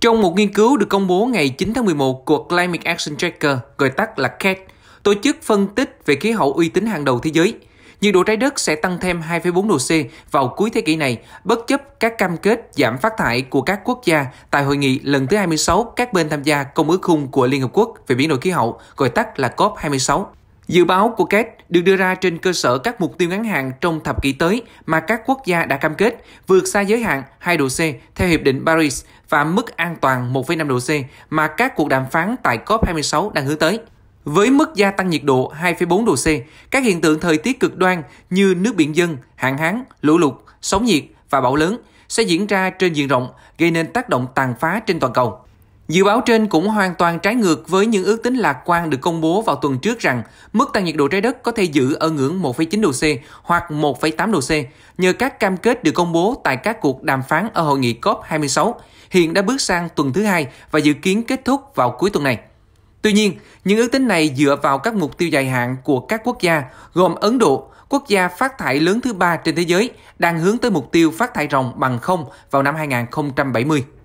Trong một nghiên cứu được công bố ngày 9 tháng 11 của Climate Action Tracker, gọi tắt là CAT, tổ chức phân tích về khí hậu uy tín hàng đầu thế giới, nhiệt độ trái đất sẽ tăng thêm 2,4 độ C vào cuối thế kỷ này, bất chấp các cam kết giảm phát thải của các quốc gia tại hội nghị lần thứ 26 các bên tham gia Công ước Khung của Liên Hợp Quốc về biến đổi khí hậu, gọi tắt là COP26. Dự báo của KED được đưa ra trên cơ sở các mục tiêu ngắn hạn trong thập kỷ tới mà các quốc gia đã cam kết vượt xa giới hạn 2 độ C theo Hiệp định Paris và mức an toàn 1,5 độ C mà các cuộc đàm phán tại COP26 đang hướng tới. Với mức gia tăng nhiệt độ 2,4 độ C, các hiện tượng thời tiết cực đoan như nước biển dân, hạn hán, lũ lụt, sóng nhiệt và bão lớn sẽ diễn ra trên diện rộng, gây nên tác động tàn phá trên toàn cầu. Dự báo trên cũng hoàn toàn trái ngược với những ước tính lạc quan được công bố vào tuần trước rằng mức tăng nhiệt độ trái đất có thể giữ ở ngưỡng 1,9 độ C hoặc 1,8 độ C nhờ các cam kết được công bố tại các cuộc đàm phán ở hội nghị COP26 hiện đã bước sang tuần thứ hai và dự kiến kết thúc vào cuối tuần này. Tuy nhiên, những ước tính này dựa vào các mục tiêu dài hạn của các quốc gia gồm Ấn Độ, quốc gia phát thải lớn thứ ba trên thế giới, đang hướng tới mục tiêu phát thải ròng bằng không vào năm 2070.